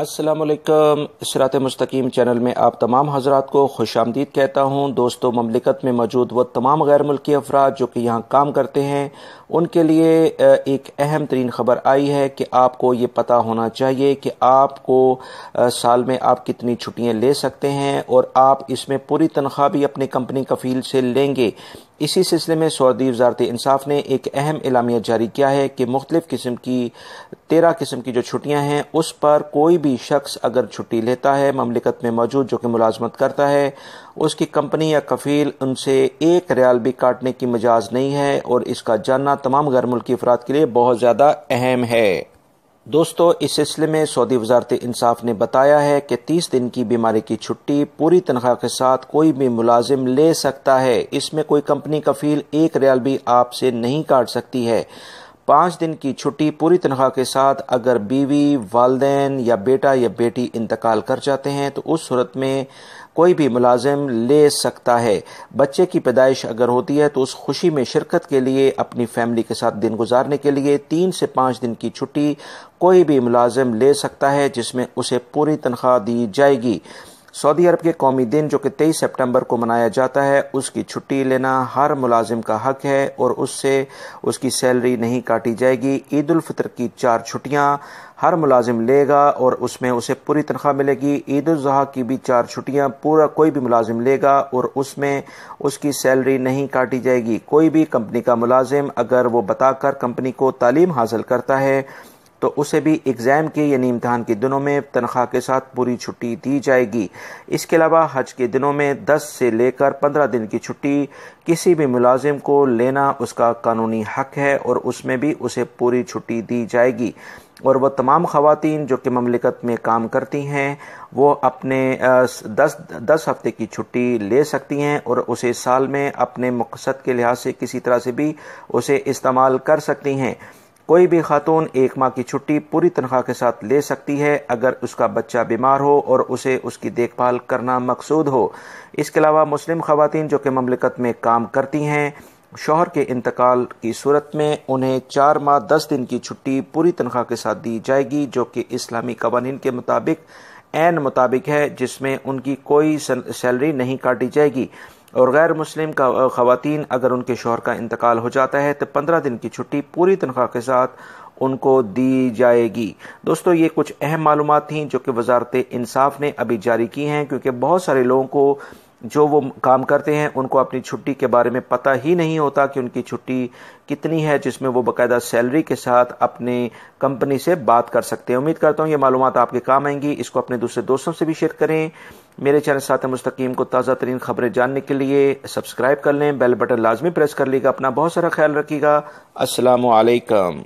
السلام علیکم اسرات مستقیم چینل میں آپ تمام حضرات کو خوش آمدید کہتا ہوں دوستو مملکت میں موجود وہ تمام غیر ملکی افراد جو کہ یہاں کام کرتے ہیں ان کے لیے ایک اہم ترین خبر آئی ہے کہ آپ کو یہ پتا ہونا چاہیے کہ آپ کو سال میں آپ کتنی چھٹیاں لے سکتے ہیں اور آپ اس میں پوری تنخواہ بھی اپنی کمپنی کفیل سے لیں گے اسی سلسلے میں سعودی وزارت انصاف نے ایک اہم اعلامیہ جاری کیا ہے کہ مختلف قسم کی تیرہ قسم کی جو چھٹیاں ہیں اس پر کوئی بھی بھی شخص اگر چھٹی لیتا ہے مملکت میں موجود جو کہ ملازمت کرتا ہے اس کی کمپنی یا کفیل ان سے ایک ریال بھی کاٹنے کی مجاز نہیں ہے اور اس کا جاننا تمام غیر ملکی افراد کے لیے بہت زیادہ اہم ہے دوستو اس سلسلے میں سعودی وزارت انصاف نے بتایا ہے کہ تیس دن کی بیماری کی چھٹی پوری تنخواہ کے ساتھ کوئی بھی ملازم لے سکتا ہے اس میں کوئی کمپنی کفیل ایک ریال بھی آپ سے نہیں کاٹ سکتی ہے پانچ دن کی چھٹی پوری تنخواہ کے ساتھ اگر بیوی والدین یا بیٹا یا بیٹی انتقال کر جاتے ہیں تو اس صورت میں کوئی بھی ملازم لے سکتا ہے بچے کی پیدائش اگر ہوتی ہے تو اس خوشی میں شرکت کے لیے اپنی فیملی کے ساتھ دن گزارنے کے لیے تین سے پانچ دن کی چھٹی کوئی بھی ملازم لے سکتا ہے جس میں اسے پوری تنخواہ دی جائے گی سعودی عرب کے قومی دن جو کہ تیئیس سپٹمبر کو منایا جاتا ہے اس کی چھٹی لینا ہر ملازم کا حق ہے اور اس سے اس کی سیلری نہیں کاٹی جائے گی عید الفطر کی چار چھٹیاں ہر ملازم لے گا اور اس میں اسے پوری تنخواہ ملے گی عید الاضحیٰ کی بھی چار چھٹیاں پورا کوئی بھی ملازم لے گا اور اس میں اس کی سیلری نہیں کاٹی جائے گی کوئی بھی کمپنی کا ملازم اگر وہ بتا کر کمپنی کو تعلیم حاصل کرتا ہے تو اسے بھی اگزام کے یعنی امتحان کے دنوں میں تنخواہ کے ساتھ پوری چھٹی دی جائے گی اس کے علاوہ حج کے دنوں میں دس سے لے کر پندرہ دن کی چھٹی کسی بھی ملازم کو لینا اس کا قانونی حق ہے اور اس میں بھی اسے پوری چھٹی دی جائے گی اور وہ تمام خواتین جو کہ مملکت میں کام کرتی ہیں وہ اپنے دس دس ہفتے کی چھٹی لے سکتی ہیں اور اسے سال میں اپنے مقصد کے لحاظ سے کسی طرح سے بھی اسے استعمال کر سکتی ہیں کوئی بھی خاتون ایک ماہ کی چھٹی پوری تنخواہ کے ساتھ لے سکتی ہے اگر اس کا بچہ بیمار ہو اور اسے اس کی دیکھ بھال کرنا مقصود ہو اس کے علاوہ مسلم خواتین جو کہ مملکت میں کام کرتی ہیں شوہر کے انتقال کی صورت میں انہیں چار ماہ دس دن کی چھٹی پوری تنخواہ کے ساتھ دی جائے گی جو کہ اسلامی قوانین کے مطابق عین مطابق ہے جس میں ان کی کوئی سیلری نہیں کاٹی جائے گی اور غیر مسلم خواتین اگر ان کے شوہر کا انتقال ہو جاتا ہے تو پندرہ دن کی چھٹی پوری تنخواہ کے ساتھ ان کو دی جائے گی دوستو یہ کچھ اہم معلومات تھیں جو کہ وزارت انصاف نے ابھی جاری کی ہیں کیونکہ بہت سارے لوگوں کو جو وہ کام کرتے ہیں ان کو اپنی چھٹی کے بارے میں پتہ ہی نہیں ہوتا کہ ان کی چھٹی کتنی ہے جس میں وہ باقاعدہ سیلری کے ساتھ اپنی کمپنی سے بات کر سکتے ہیں امید کرتا ہوں یہ معلومات آپ کے کام آئیں گی اس کو اپنے دوسرے دوستوں سے بھی شیئر کریں میرے چینل ساتھ مستقیم کو تازہ ترین خبریں جاننے کے لیے سبسکرائب کر لیں بیل بٹن لازمی پریس کر لیے گا اپنا بہت سارا خیال رکھیے گا السلام علیکم